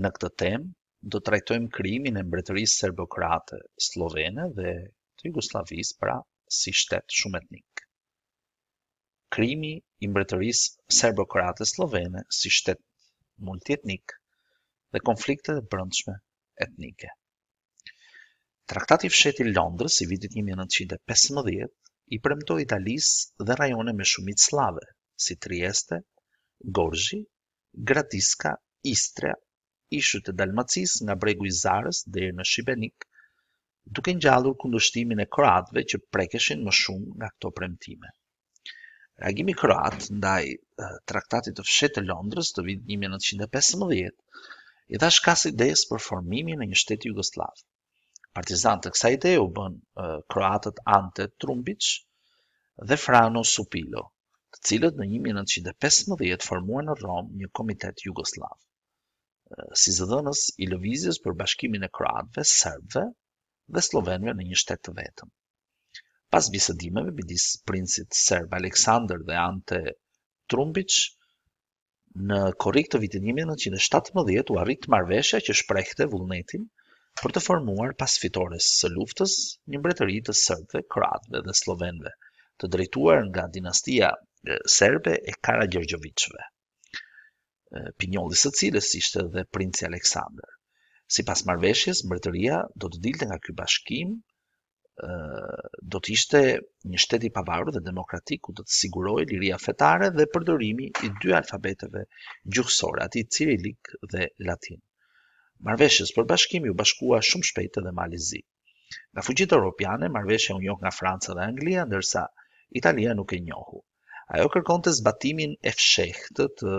në këtë temë do të trajtojmë krijimin e mbretërisë serbokrate slovene dhe të Jugosllavisë pra si shtet shumë etnik. Krijimi i mbretërisë serbokrate slovene si shtet multietnik dhe konfliktet e brendshme etnike. Traktati i fshetit Londrës i vitit 1915 i premtoi Italisë dhe rajone me shumicë slave, si Trieste, Gorzhi, Gradiska, Istria, ishut e Dalmacis nga bregu i Zarës deri në Shibenik, duke ngjallur kundushtimin e kroatëve që prekeshin më shumë nga këto premtime. Reagimi kroat ndaj Traktatit të fshetë të Londrës të vitit 1915 i dha shkasi idesë për formimin e një shteti jugosllav. Partizantë kësaj ideje u bën kroatët Ante Trumbic dhe Frano Supilo, të cilët në 1915 formuan në Rom një komitet jugosllav si zëdhënës i lëvizjes për bashkimin e kroatëve, serbëve dhe slovenëve në një shtet të vetëm. Pas bisedimeve midis princit serb Aleksandr dhe Ante Trumbic, në korrik të vitit 1917 u arrit marrveshja që shprehte vullnetin për të formuar pas fitores së luftës një mbretëri të serbëve, kroatëve dhe slovenëve, të drejtuar nga dinastia serbe e Karagjergjevićëve pinjolli së cilës ishte dhe princi Aleksandr. Si pas marveshjes, mërëtëria do të dilte nga ky bashkim, do të ishte një shteti pavaru dhe demokratik ku do të sigurojë liria fetare dhe përdorimi i dy alfabeteve gjuhësore, ati cirilik dhe latin. Marveshjes për bashkimi u bashkua shumë shpejtë dhe malizi. Nga fuqitë europiane, marveshje u njohë nga Franca dhe Anglia, ndërsa Italia nuk e njohu. Ajo kërkon të zbatimin e fshehtë të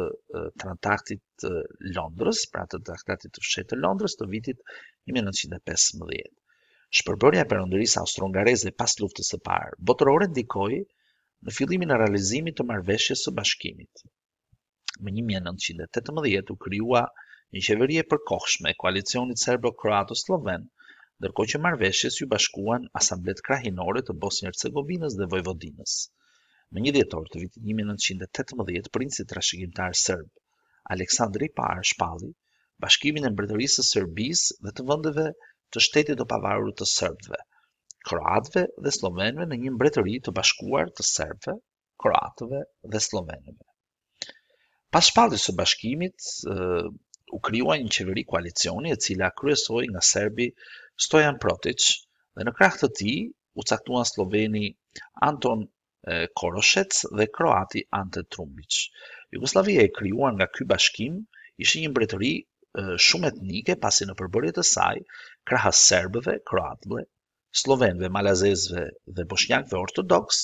traktatit të Londrës, pra të traktatit të fshehtë të Londrës të vitit 1915. Shpërbërja e perëndërisë austro-hungareze pas luftës së parë botërore ndikoi në fillimin e realizimit të marrëveshjes së bashkimit. Më 1918 u krijua një qeveri e përkohshme e koalicionit serbo-kroato-sloven, ndërkohë që marrëveshjes ju bashkuan asamblet krahinore të Bosnjë-Hercegovinës dhe Vojvodinës. Në një djetor të vitit 1918, princit rashëgjimtar sërb, Aleksandri Par Shpalli, bashkimin e mbretërisë sërbis dhe të vëndeve të shtetit o pavarur të sërbëve, kroatve dhe slovenve në një mbretëri të bashkuar të sërbëve, kroatëve dhe slovenve. Pas shpallis së bashkimit, u kryua një qeveri koalicioni e cila kryesoj nga sërbi Stojan Protic dhe në krahtë të ti u caktuan sloveni Anton Koroshec dhe Kroati Ante Trumbic. Jugoslavia e krijuar nga ky bashkim ishte një mbretëri shumë etnike pasi në përbërje të saj krahas serbëve, kroatëve, slovenëve, malazezëve dhe boshnjakve ortodoks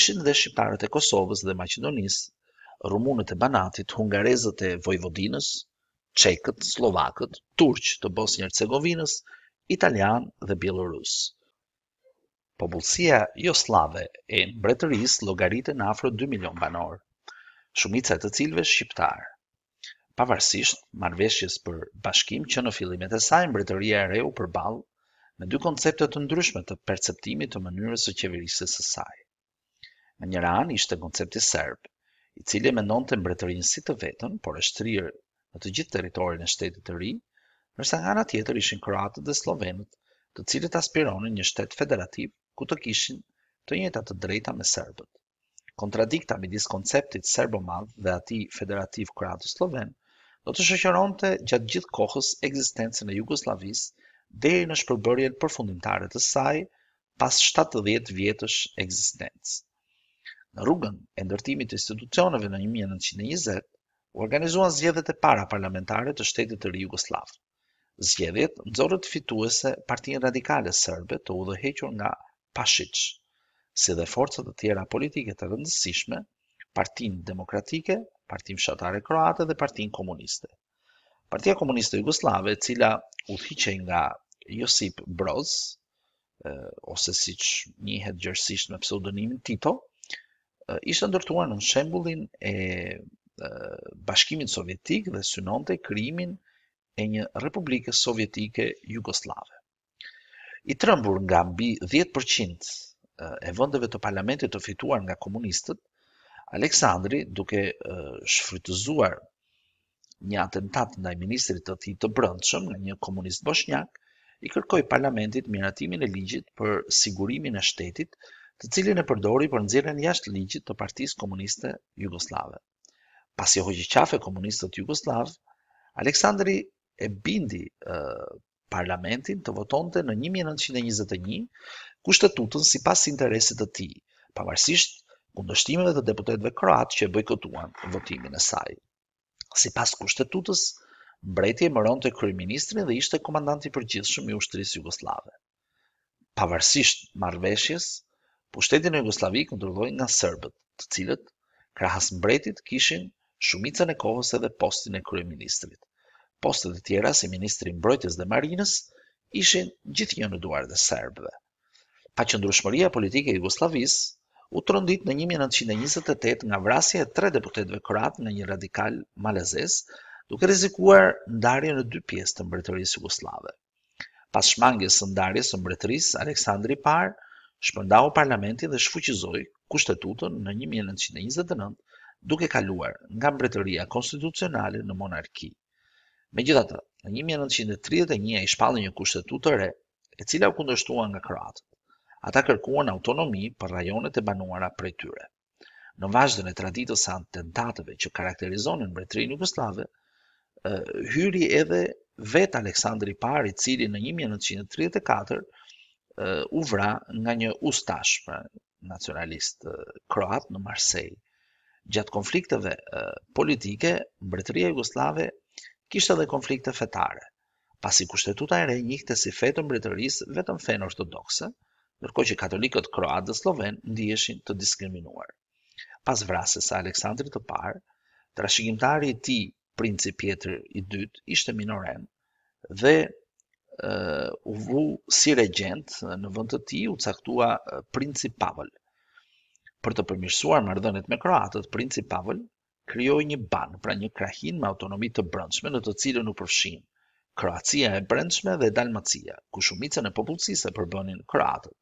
ishin dhe shqiptarët e Kosovës dhe Maqedonisë, rumunët e Banatit, hungarezët e Vojvodinës, çekët, slovakët, turqë të Bosnjë-Hercegovinës, italian dhe Bielorusë. Popullësia jo slave e mbretëris logaritë në afro 2 milion banorë, shumica të cilve shqiptarë. Pavarësisht, marveshjes për bashkim që në filimet e saj mbretëria e reu për balë me dy konceptet të ndryshme të perceptimit të mënyrës së qeverisës së saj. Në njëra anë ishte koncepti serb, i cili mendonte mbretërinë si të vetën, por e shtrirë në të gjithë territorin e shtetit të ri, ndërsa nga nga tjetër ishin kroatët dhe sllovenët, të cilët aspironin një shtet federativ ku të kishin të njëta të drejta me serbët. Kontradikta midis konceptit serbo dhe ati federativ kratu sloven, do të shoqëronte të gjatë gjithë kohës ekzistencën e Jugoslavis dhe në shpërbërjen përfundimtare të saj pas 70 vjetësh ekzistencë. Në rrugën e ndërtimit të institucioneve në 1920, u organizuan zgjedhjet e para parlamentare të shtetit të ri Jugosllav. Zgjedhjet nxorën fituese Partinë Radikale Serbe, të udhëhequr nga Pashiç, si dhe forca të tjera politike të rëndësishme, Partin Demokratike, Partin Shatare Kroate dhe Partin Komuniste. Partia Komuniste e Jugoslave, e cila u nga Josip Broz, ose siç njihet gjerësisht me pseudonimin Tito, ishte ndërtuar në shembullin e Bashkimit Sovjetik dhe synonte krijimin e një Republike Sovjetike Jugoslave i trëmbur nga mbi 10% eh, e vëndëve të parlamentit të fituar nga komunistët, Aleksandri, duke eh, shfrytëzuar një atentat nga i ministrit të ti të brëndshëm nga një komunist boshnjak, i kërkoj parlamentit miratimin e ligjit për sigurimin e shtetit, të cilin e përdori për nëzirën jashtë ligjit të partiz komuniste Jugoslave. Pas jo hoqë qafe komunistët Jugoslav, Aleksandri e bindi eh, parlamentin të votonte në 1921 kushtetutën si pas interesit të ti, pavarësisht kundështimeve të deputetve kroatë që e bojkotuan votimin e saj. Si pas kushtetutës, mbreti e mëron të kryeministrin dhe ishte komandanti për shumë i ushtrisë Jugoslave. Pavarësisht marveshjes, pushtetin e Jugoslavik në nga sërbët, të cilët krahas mbretit kishin shumicën e kohës edhe postin e kryeministrit postet e tjera si ministri i mbrojtjes dhe marinës ishin gjithnjë në duar të serbëve. Paqëndrueshmëria politike e Jugosllavisë u trondit në 1928 nga vrasja e tre deputetëve korat në një radikal Malazes duke rrezikuar ndarjen në dy pjesë të mbretërisë jugosllave. Pas shmangjes së ndarjes së mbretërisë Aleksandri i parë shpërndau parlamentin dhe shfuqizoi kushtetutën në 1929 duke kaluar nga mbretëria konstitucionale në monarki. Me gjitha të, në 1931 ai shpallën një kushtetut të re, e cila u kundështua nga Kroatë. Ata kërkuan autonomi për rajonet e banuara prej tyre. Në vazhdën e traditës së atentateve që karakterizonin mbretërinë jugoslave, hyri edhe vet Aleksandri I, i cili në 1934 u vra nga një ustash, pra nacionalist kroat në Marseille. Gjatë konflikteve politike, mbretëria jugoslave kishte edhe konflikte fetare. Pasi kushtetuta e re njihte si fetë mbretërisë vetëm fenë ortodokse, ndërkohë që katolikët kroatë dhe Slovenë ndiheshin të diskriminuar. Pas vrasjes së Aleksandrit të parë, trashëgimtari i tij, princi Pjetër i dytë, ishte minoren dhe u vu si regjent në vend të tij u caktua princi Pavel. Për të përmirësuar marrëdhëniet me kroatët, princi Pavel krijoi një ban pra një krahin me autonomi të brendshme në të cilën u përfshin Kroacia e Brendshme dhe Dalmacia, ku shumicën e popullsisë e përbënin kroatët,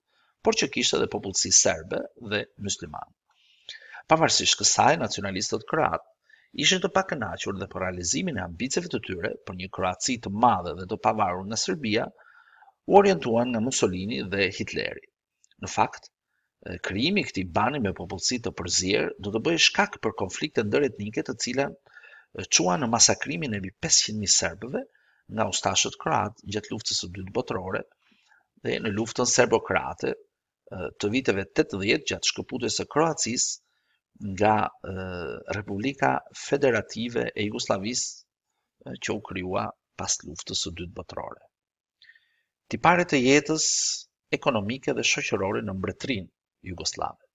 por që kishte edhe popullsi serbe dhe myslimanë. Pavarësisht kësaj, nacionalistët kroatë ishin të pakënaqur dhe për po realizimin e ambicieve të tyre për një Kroaci të madhe dhe të pavarur nga Serbia, u orientuan nga Mussolini dhe Hitleri. Në fakt, krijimi i këtij bani me popullsi të përzier do të bëjë shkak për konflikte ndër etnike të cilat çuan në masakrimin e mbi 500.000 serbëve nga ustashët kroat gjatë luftës së dytë botërore dhe në luftën serbo-kroate të viteve 80 gjatë shkëputjes së Kroacisë nga Republika Federative e Jugoslavisë që u krijua pas luftës së dytë botërore. Tiparet e jetës ekonomike dhe shoqërore në mbretërinë Jugoslave.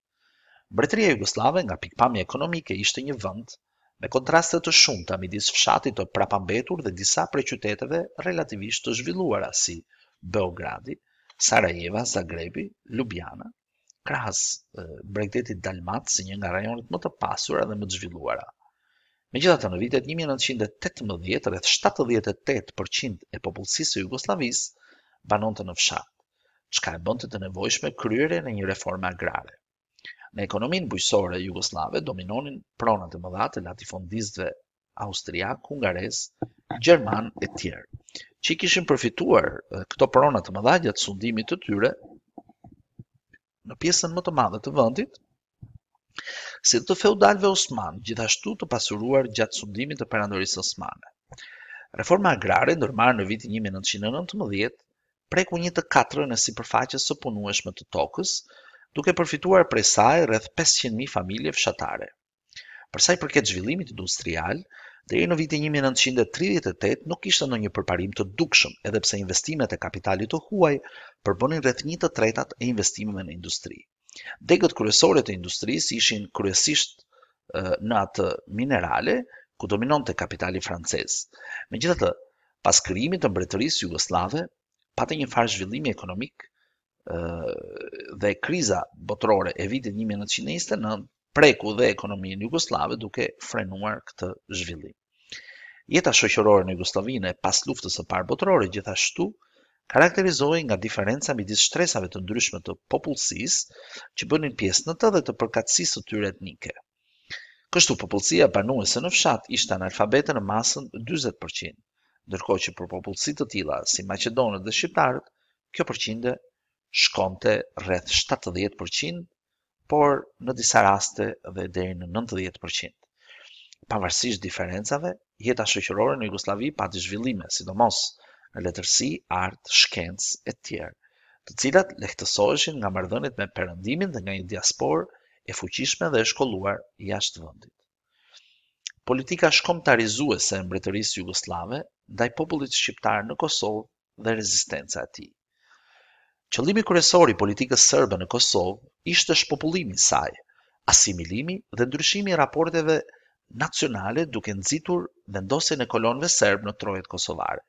Mbretëria Jugoslave nga pikpamja ekonomike ishte një vend me kontraste të shumta midis fshatit të prapambetur dhe disa prej qyteteve relativisht të zhvilluara si Beogradi, Sarajeva, Zagrebi, Ljubljana, krahas Bregdetit Dalmat si një nga rajonet më të pasura dhe më të zhvilluara. Megjithatë, në vitet 1918 rreth 78% e popullsisë së Jugosllavisë banonte në fshat çka e bënte të nevojshme kryerjen e një reforme agrare. Në ekonominë bujqësore e dominonin pronat e mëdha të latifondistëve austriak, hungarez, gjerman e tjerë, që i kishin përfituar këto pronat të mëdha gjatë sundimit të tyre në pjesën më të madhe të vendit, si të feudalëve osman, gjithashtu të pasuruar gjatë sundimit të perandorisë osmane. Reforma agrare ndërmarrë në vitin 1919 preku një të katërën në sipërfaqes së punueshme të tokës, duke përfituar prej saj rreth 500.000 familje fshatare. Për sa i përket zhvillimit industrial, deri në vitin 1938 nuk kishte ndonjë përparim të dukshëm, edhe pse investimet e kapitalit të huaj përbonin rreth 1 të tretat e investimeve në industri. Degët kryesore të industrisë ishin kryesisht në atë minerale, ku dominonte kapitali francez. Megjithatë, pas krijimit të mbretërisë jugoslave, patë një farë zhvillimi ekonomik ë dhe kriza botërore e vitit 1929 preku dhe ekonominë e Jugosllave duke frenuar këtë zhvillim. Jeta shoqërore në Jugosllavinë pas luftës së parë botërore gjithashtu karakterizohej nga diferenca midis shtresave të ndryshme të popullsisë që bënin pjesë në të dhe të përkatësisë së tyre etnike. Kështu popullësia banuese në fshat ishte analfabete në masën 40% ndërkohë që për popullsi të tilla si maqedonët dhe shqiptarët, kjo përqindje shkonte rreth 70%, por në disa raste dhe deri në 90%. Pavarësisht diferencave, jeta shoqërore në Jugosllavi pati zhvillime, sidomos në letërsi, art, shkencë e tjerë, të cilat lehtësoheshin nga marrëdhëniet me perëndimin dhe nga një diaspor e fuqishme dhe e shkolluar jashtë vendit politika shkomtarizuese e mbretërisë jugoslave ndaj popullit shqiptar në Kosovë dhe rezistenca e tij. Qëllimi kryesor i politikës serbe në Kosovë ishte shpopullimi i saj, asimilimi dhe ndryshimi i raporteve nacionale duke nxitur vendosjen e kolonëve serb në trojet kosovare.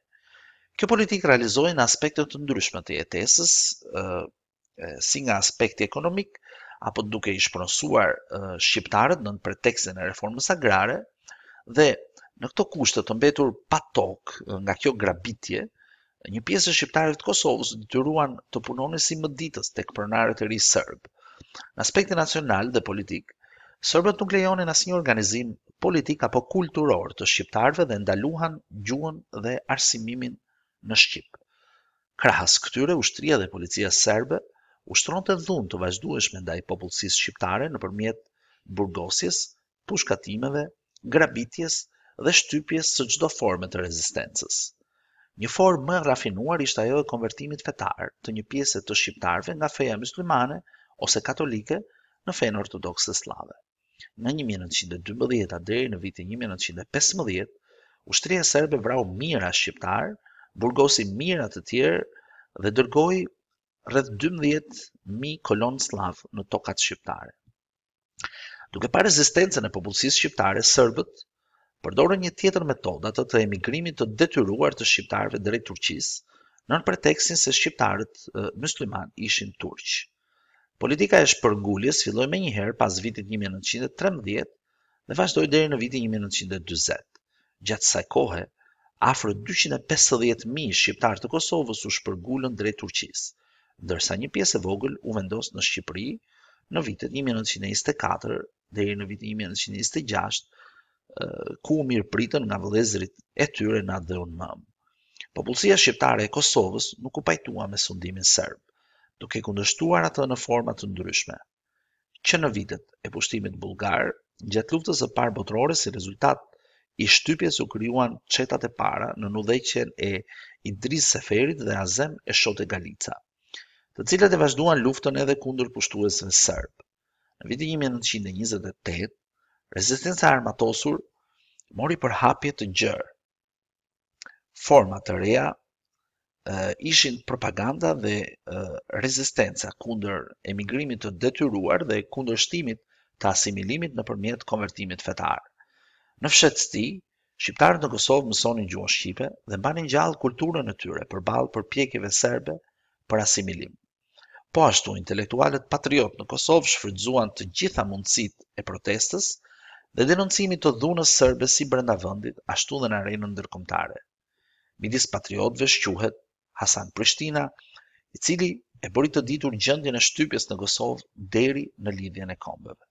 Kjo politikë realizohi në aspekte të ndryshme të jetesës, ë si nga aspekti ekonomik apo duke i shpronësuar shqiptarët nën pretekstin e reformës agrare, Dhe në këto kushte të mbetur pa tokë nga kjo grabitje, një pjesë e shqiptarëve të Kosovës detyruan të punonin si ditës tek pronarët e ri serb. Në aspektin nacional dhe politik, serbët nuk lejonin asnjë organizim politik apo kulturor të shqiptarëve dhe ndaluan gjuhën dhe arsimimin në shqip. Krahas këtyre ushtria dhe policia serbe ushtron të dhun të vazhdueshme ndaj popullsisë shqiptare në përmjet burgosjes, pushkatimeve grabitjes dhe shtypjes së çdo forme të rezistencës. Një formë më rafinuar ishte ajo e konvertimit fetar të një pjese të shqiptarëve nga feja myslimane ose katolike në fenë ortodokse slave. Në 1912-a në vitin 1915, ushtria serbe vrau mira shqiptar, burgosi mira të tjerë dhe dërgoj rrëdhë 12.000 kolonë slavë në tokat shqiptare. Duke parë rezistencën e popullsisë shqiptare, serbët përdorën një tjetër metodë, atë të emigrimit të detyruar të shqiptarëve drejt Turqisë, nën pretekstin se shqiptarët e, musliman ishin turq. Politika e shpërgulljes filloi më njëherë pas vitit 1913 dhe vazhdoi deri në vitin 1940. Gjatë kësaj kohe, afro 250.000 shqiptar të Kosovës u shpërgullën drejt Turqisë, ndërsa një pjesë e vogël u vendos në Shqipëri në vitet dhe i në vitin 1926, ku mirë pritën nga vëlezrit e tyre nga dhe unë mamë. Populsia shqiptare e Kosovës nuk u pajtua me sundimin sërbë, duke kundështuar atë në format të ndryshme. Që në vitet e pushtimit bulgar, gjatë luftës e parë botërore si rezultat i shtypjes u kryuan qetat e para në nudheqen e Idris Seferit dhe Azem e Shote Galica, të cilat e vazhduan luftën edhe kundër pushtuesve sërbë. Në vitin 1928, rezistenca armatosur mori për hapje të gjërë. Forma të reja e, ishin propaganda dhe e, rezistenca kunder emigrimit të detyruar dhe kunder shtimit të asimilimit në përmjet konvertimit fetar. Në fshetësti, Shqiptarët në Kosovë mësonin gjuhën Shqipe dhe mbanin gjallë kulturën e tyre për balë për pjekjeve serbe për asimilim. Po ashtu, intelektualet patriot në Kosovë shfrydzuan të gjitha mundësit e protestës dhe denoncimi të dhunës sërbe si brenda vëndit, ashtu dhe në arenën ndërkomtare. Midis patriotve shquhet Hasan Prishtina, i cili e bëri të ditur gjendjen e shtypjes në Kosovë deri në lidhjen e kombëve.